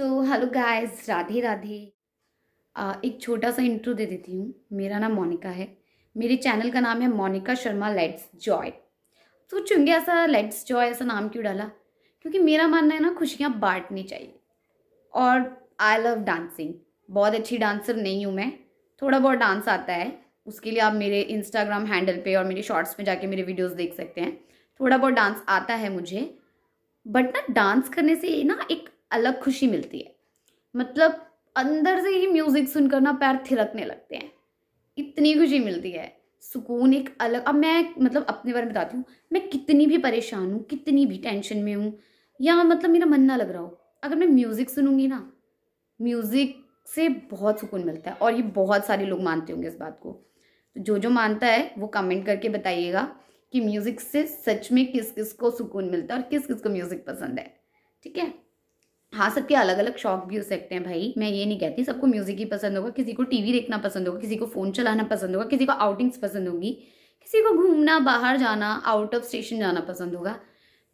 सो hello guys Radhe Radhe एक छोटा सा इंट्रो दे देती हूँ मेरा नाम मोनिका है मेरे चैनल का नाम है मोनिका शर्मा लेट्स जॉय सोचूंगे ऐसा लेट्स जॉय ऐसा नाम क्यों डाला क्योंकि मेरा मानना है ना खुशियाँ बांटनी चाहिए और आई लव डांसिंग बहुत अच्छी डांसर नहीं हूँ मैं थोड़ा बहुत डांस आता है उसके लिए आप मेरे इंस्टाग्राम हैंडल पे और मेरे शॉर्ट्स में जाके मेरे वीडियोस देख सकते हैं थोड़ा बहुत डांस आता है मुझे बट ना डांस करने से ना एक अलग खुशी मिलती है मतलब अंदर से ही म्यूज़िक सुनकर ना पैर थिरकने लगते हैं इतनी खुशी मिलती है सुकून एक अलग अब मैं मतलब अपने बारे में बताती हूँ मैं कितनी भी परेशान हूँ कितनी भी टेंशन में हूँ या मतलब मेरा मन ना लग रहा हो अगर मैं म्यूज़िक सुनूंगी ना म्यूज़िक से बहुत सुकून मिलता है और ये बहुत सारे लोग मानते होंगे इस बात को तो जो जो मानता है वो कमेंट करके बताइएगा कि म्यूज़िक से सच में किस किस को सुकून मिलता है और किस किस को म्यूज़िक पसंद है ठीक है हाँ सबके अलग अलग शौक भी हो सकते हैं भाई मैं ये नहीं कहती सबको म्यूजिक ही पसंद होगा किसी को टीवी देखना पसंद होगा किसी को फोन चलाना पसंद होगा किसी को आउटिंग्स पसंद होगी किसी को घूमना बाहर जाना आउट ऑफ स्टेशन जाना पसंद होगा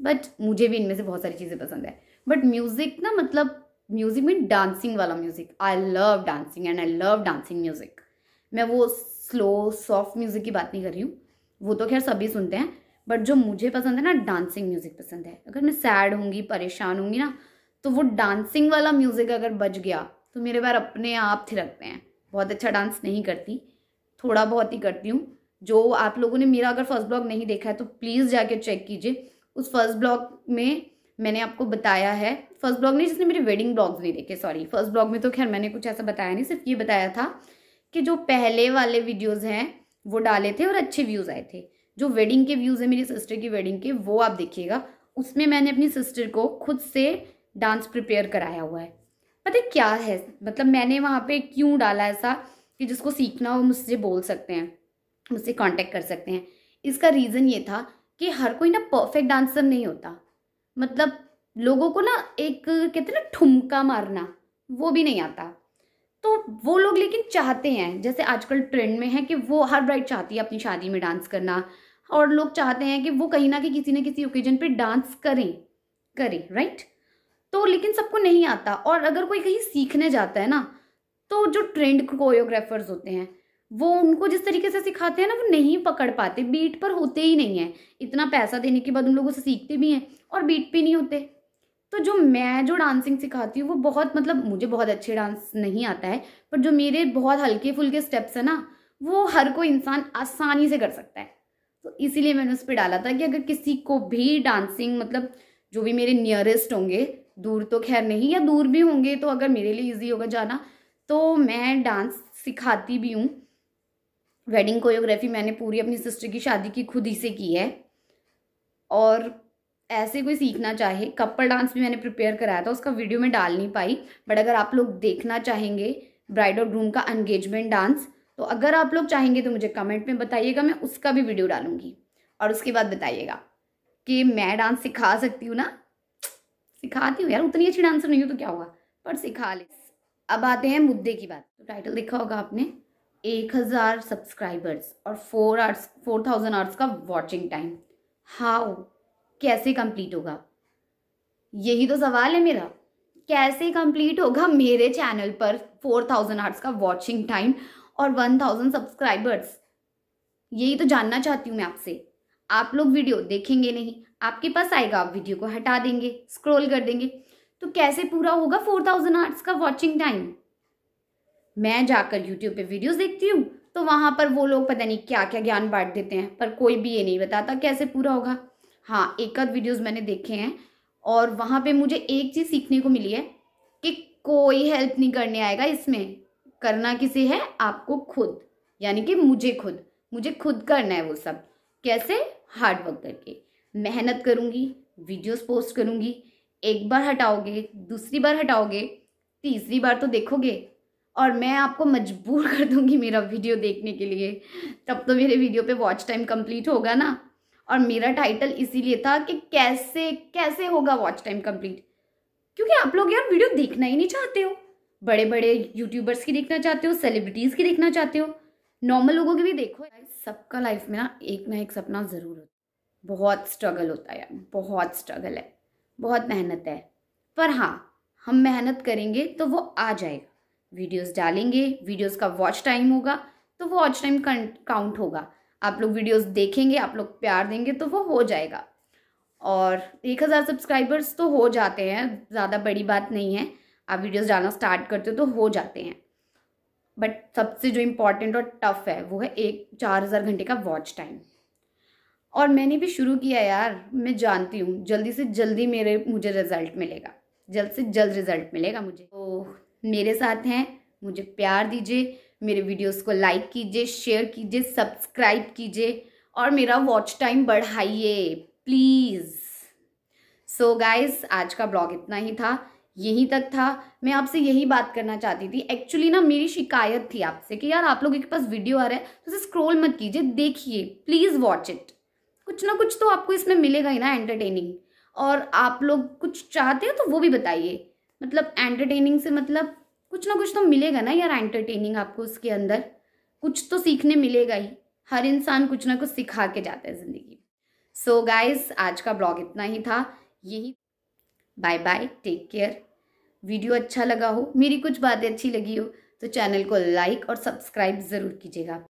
बट मुझे भी इनमें से बहुत सारी चीज़ें पसंद है बट म्यूज़िक ना मतलब म्यूज़िक में डांसिंग वाला music I love dancing and I love dancing music मैं वो स्लो सॉफ्ट म्यूज़िक की बात नहीं कर रही हूँ वो तो खैर सभी सुनते हैं बट जो मुझे पसंद है ना डांसिंग म्यूज़िक पसंद है अगर मैं सैड होंगी परेशान होंगी ना तो वो डांसिंग वाला म्यूज़िक अगर बज गया तो मेरे पैर अपने आप थिरकते हैं बहुत अच्छा डांस नहीं करती थोड़ा बहुत ही करती हूँ जो आप लोगों ने मेरा अगर फर्स्ट ब्लॉग नहीं देखा है तो प्लीज़ जाके चेक कीजिए उस फर्स्ट ब्लॉग में मैंने आपको बताया है फर्स्ट ब्लॉग नहीं जिसने मेरे वेडिंग ब्लॉग्स नहीं देखे सॉरी फर्स्ट ब्लॉग में तो खैर मैंने कुछ ऐसा बताया नहीं सिर्फ ये बताया था कि जो पहले वाले वीडियोज़ हैं वो डाले थे और अच्छे व्यूज़ आए थे जो वेडिंग के व्यूज़ हैं मेरी सिस्टर की वेडिंग के वो आप देखिएगा उसमें मैंने अपनी सिस्टर को खुद से डांस प्रिपेयर कराया हुआ है पता है क्या है मतलब मैंने वहाँ पे क्यों डाला ऐसा कि जिसको सीखना हो मुझसे बोल सकते हैं मुझसे कांटेक्ट कर सकते हैं इसका रीज़न ये था कि हर कोई ना परफेक्ट डांसर नहीं होता मतलब लोगों को ना एक कहते ना ठुमका मारना वो भी नहीं आता तो वो लोग लेकिन चाहते हैं जैसे आजकल ट्रेंड में है कि वो हर ब्राइट चाहती है अपनी शादी में डांस करना और लोग चाहते हैं कि वो कहीं ना कहीं किसी ना किसी ओकेजन पे डांस करें करें राइट तो लेकिन सबको नहीं आता और अगर कोई कहीं सीखने जाता है ना तो जो ट्रेंड कोरियोग्राफर्स होते हैं वो उनको जिस तरीके से सिखाते हैं ना वो नहीं पकड़ पाते बीट पर होते ही नहीं है इतना पैसा देने के बाद उन लोगों से सीखते भी हैं और बीट पे नहीं होते तो जो मैं जो डांसिंग सिखाती हूँ वो बहुत मतलब मुझे बहुत अच्छे डांस नहीं आता है पर जो मेरे बहुत हल्के फुल्के स्टेप्स हैं ना वो हर कोई इंसान आसानी से कर सकता है तो इसीलिए मैंने उस पर डाला था कि अगर किसी को भी डांसिंग मतलब जो भी मेरे नियरेस्ट होंगे दूर तो खैर नहीं या दूर भी होंगे तो अगर मेरे लिए ईजी होगा जाना तो मैं डांस सिखाती भी हूँ वेडिंग कोरियोग्राफी मैंने पूरी अपनी सिस्टर की शादी की खुद ही से की है और ऐसे कोई सीखना चाहे कपल डांस भी मैंने प्रिपेयर कराया था उसका वीडियो में डाल नहीं पाई बट अगर आप लोग देखना चाहेंगे ब्राइड और ग्रूम का एंगेजमेंट डांस तो अगर आप लोग चाहेंगे तो मुझे कमेंट में बताइएगा मैं उसका भी वीडियो डालूंगी और उसके बाद बताइएगा कि मैं डांस सिखा सकती हूँ ना सिखाती हूँ यार उतनी अच्छी डांसर नहीं हूँ तो क्या होगा पर सिखा ले अब आते हैं मुद्दे की बात तो टाइटल देखा होगा आपने एक हज़ार सब्सक्राइबर्स और four hours four thousand hours का वॉचिंग टाइम हाउ कैसे कंप्लीट होगा यही तो सवाल है मेरा कैसे कंप्लीट होगा मेरे चैनल पर फोर थाउजेंड आवर्स का वॉचिंग टाइम और वन थाउजेंड सब्सक्राइबर्स यही तो जानना चाहती हूँ मैं आपसे आप लोग वीडियो देखेंगे नहीं आपके पास आएगा आप वीडियो को हटा देंगे स्क्रॉल कर देंगे तो कैसे पूरा होगा फोर थाउजेंड आर्ट्स का वॉचिंग टाइम मैं जाकर यूट्यूब पे वीडियोस देखती हूँ तो वहाँ पर वो लोग पता नहीं क्या क्या ज्ञान बांट देते हैं पर कोई भी ये नहीं बताता कैसे पूरा होगा हाँ एक आध वीडियोज़ मैंने देखे हैं और वहाँ पर मुझे एक चीज़ सीखने को मिली है कि कोई हेल्प नहीं करने आएगा इसमें करना किसे है आपको खुद यानी कि मुझे खुद मुझे खुद करना है वो सब कैसे हार्डवर्क करके मेहनत करूँगी वीडियोस पोस्ट करूँगी एक बार हटाओगे दूसरी बार हटाओगे तीसरी बार तो देखोगे और मैं आपको मजबूर कर दूंगी मेरा वीडियो देखने के लिए तब तो मेरे वीडियो पे वॉच टाइम कंप्लीट होगा ना और मेरा टाइटल इसीलिए था कि कैसे कैसे होगा वॉच टाइम कंप्लीट क्योंकि आप लोग यार वीडियो देखना ही नहीं चाहते हो बड़े बड़े यूट्यूबर्स की देखना चाहते हो सेलिब्रिटीज़ की देखना चाहते हो नॉर्मल लोगों की भी देखो सबका लाइफ में ना एक ना एक सपना ज़रूर होता है बहुत स्ट्रगल होता है यार बहुत स्ट्रगल है बहुत मेहनत है पर हाँ हम मेहनत करेंगे तो वो आ जाएगा वीडियोस डालेंगे वीडियोस का वॉच टाइम होगा तो वो वॉच टाइम काउंट होगा आप लोग वीडियोस देखेंगे आप लोग प्यार देंगे तो वो हो जाएगा और एक हज़ार सब्सक्राइबर्स तो हो जाते हैं ज़्यादा बड़ी बात नहीं है आप वीडियोस डालना स्टार्ट करते हो तो हो जाते हैं बट सबसे जो इम्पॉर्टेंट और टफ है वो है एक चार हज़ार घंटे का वॉच टाइम और मैंने भी शुरू किया यार मैं जानती हूँ जल्दी से जल्दी मेरे मुझे रिज़ल्ट मिलेगा जल्द से जल्द रिज़ल्ट मिलेगा मुझे तो मेरे साथ हैं मुझे प्यार दीजिए मेरे वीडियोस को लाइक कीजिए शेयर कीजिए सब्सक्राइब कीजिए और मेरा वॉच टाइम बढ़ाइए प्लीज़ सो so गाइस आज का ब्लॉग इतना ही था यहीं तक था मैं आपसे यही बात करना चाहती थी एक्चुअली ना मेरी शिकायत थी आपसे कि यार आप लोगों के पास वीडियो आ रहा है तो स्क्रोल मत कीजिए देखिए प्लीज़ वॉच इट कुछ ना कुछ तो आपको इसमें मिलेगा ही ना एंटरटेनिंग और आप लोग कुछ चाहते हो तो वो भी बताइए मतलब एंटरटेनिंग से मतलब कुछ ना कुछ तो मिलेगा ना यार एंटरटेनिंग आपको उसके अंदर कुछ तो सीखने मिलेगा ही हर इंसान कुछ ना कुछ सिखा के जाता है ज़िंदगी सो so आज का ब्लॉग इतना ही था यही bye bye take care video अच्छा लगा हो मेरी कुछ बातें अच्छी लगी हो तो चैनल को लाइक और सब्सक्राइब ज़रूर कीजिएगा